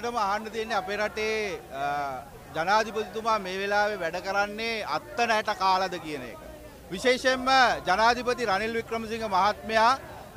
ඇත්තටම ආන්න තියෙන්නේ අපේ රටේ ජනාධිපතිතුමා මේ වෙලාවේ වැඩ කරන්නේ අත්ත නැට කාලද කියන එක. විශේෂයෙන්ම ජනාධිපති රනිල් වික්‍රමසිංහ මහත්මයා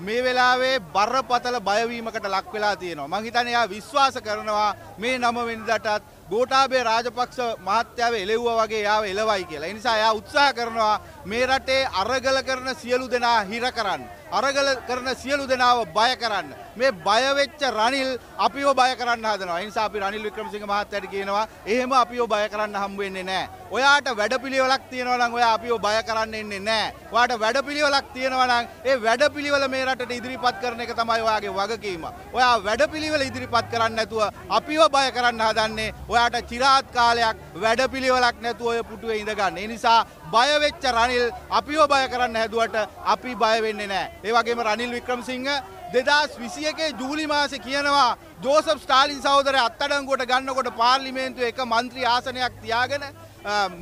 මේ වෙලාවේ බරපතල බයවීමකට ලක් වෙලා තියෙනවා. මං හිතන්නේ එයා විශ්වාස කරනවා මේ නම වෙනදටත් ගෝටාබේ රාජපක්ෂ මහත්යාව එලෙව්වා වගේ යාව එලවයි කියලා. ඒ නිසා එයා උත්සාහ කරනවා මේ රටේ අරගල කරන සියලු දෙනා හිර කරන්න. අරගල කරන සියලු දෙනාව බය කරන්න. මේ බය වෙච්ච රනිල් අපිව බය කරන්න හදනවා. ඒ නිසා අපි රනිල් වික්‍රමසිංහ මහත්තයාට කියනවා එහෙම අපිව බය කරන්න හම් වෙන්නේ නැහැ. ඔයාට වැඩපිළිවෙලක් තියෙනවා නම් ඔයා අපිව බය කරන්න එන්නේ නැහැ. ඔයාට වැඩපිළිවෙලක් තියෙනවා නම් ඒ වැඩපිළිවෙල මේ රටට ඉදිරිපත් කරන එක තමයි ඔයාගේ වගකීම. ඔයා වැඩපිළිවෙල ඉදිරිපත් කරන්නේ නැතුව අපිව බය කරන්න හදන්නේ ඔයාට චිරාත් කාලයක් වැඩපිළිවෙලක් නැතුව ඔය පුටුවේ ඉඳගන්න. ඒ නිසා බය වෙච්ච රනිල් අපිව බය කරන්න හැදුවට අපි බය වෙන්නේ නැහැ. ඒ වගේම රනිල් වික්‍රමසිංහ 2021 ජූලි මාසේ කියනවා ජෝසප් ස්ටාලින් සහෝදරය අත්අඩංගුවට ගන්නකොට පාර්ලිමේන්තුවේ එක മന്ത്രി ආසනයක් තියාගෙන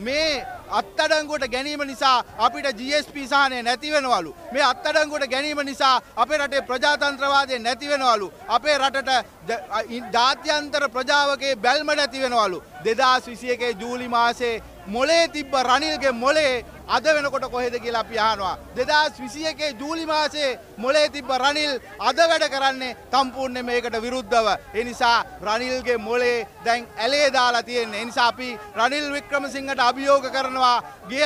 මේ අත්තඩංගුවට ගැනීම නිසා අපිට GSP සහනය නැතිවෙනවලු. මේ අත්තඩංගුවට ගැනීම නිසා අපේ රටේ ප්‍රජාතන්ත්‍රවාදය නැතිවෙනවලු. අපේ රටට ජාත්‍යන්තර ප්‍රජාවගේ බැල්ම නැති වෙනවලු. දෙදස් විසියකේ ජූලි මාසේ මොලේ තිබ්බ රනිල්ගේ මොලේ අද වෙනකොට කොහෙද කියලා අපි අහනවා. දෙදස් විසියකේ ජූලි මාසේ මොලේ තිබ්බ රනිල් අද වැඩ කරන්නේ සම්පූර්ණ මේකට විරුද්ධව. ඒ නිසා රනිල්ගේ මොලේ දැන් ඇලේ දාලා තියෙන්නේ. ඒ නිසා අපි රනිල් වික්‍රමසිංහට අභියෝග කරනවා. ගිය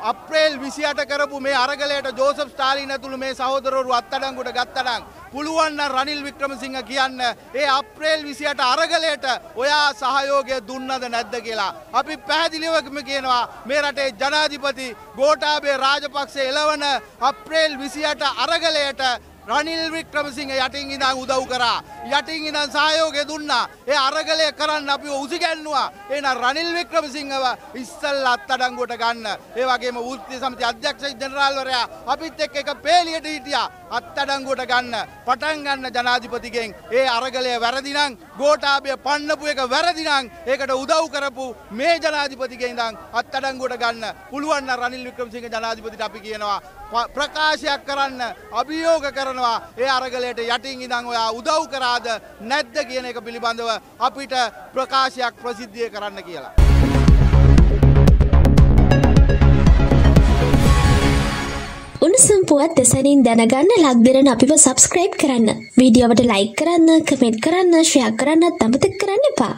අප්‍රේල් 28 කරපු මේ අරගලයට ජෝසප් ස්ටාලින් ඇතුළු මේ සහෝදරවරු අත්අඩංගුවට ගත්තඩං පුළුවන් රනිල් වික්‍රමසිංහ කියන්න ඒ අප්‍රේල් 28 අරගලයට ඔයා සහයෝගය දුන්නද නැද්ද කියලා. අපි පැහැදිලිවම කියනවා මේ රටේ ජනාධිපති ගෝඨාභය රාජපක්ෂ එළවන අප්‍රේල් 28 අරගලයට රනිල් වික්‍රමසිංහ යටින් ඉඳන් උදව් කරා. යටින් ඉඳන් සහයෝගය දුන්නා. ඒ අරගලය කරන්න අපිව උසිගැන්නුවා. එහෙනම් රනිල් වික්‍රමසිංහව ඉස්සල්ලා අත්අඩංගුවට ගන්න. ඒ වගේම වෘත්තීය සමිති අධ්‍යක්ෂ ජෙනරාල්වරයා අපිත් එක්ක එක පේලියට හිටියා. අත්අඩංගුවට ගන්න. පටන් ගන්න ජනාධිපතිගෙන් ඒ අරගලය වැරදි නම් ගෝඨාභය පන්නපු එක වැරදි නම් ඒකට උදව් කරපු මේ ජනාධිපතිගෙන් ඉඳන් අත්අඩංගුවට ගන්න. පුළුවන් නම් රනිල් වික්‍රමසිංහ ජනාධිපතිට අපි කියනවා ප්‍රකාශයක් කරන්න අභියෝග කරන අහනවා ඒ අරගලයට යටින් ඉඳන් ඔයා උදව් කරාද නැද්ද කියන එක පිළිබඳව අපිට ප්‍රකාශයක් ප්‍රසිද්ධිය කරන්න කියලා. උණුසුම් පුවත් දෙසැනින් දැනගන්න ලක්දරන අපිව සබස්ක්‍රයිබ් කරන්න. වීඩියෝවට ලයික් කරන්න කමෙන්ට් කරන්න ශ්‍රයක් කරන්නත් අමතක කරන්න එපා.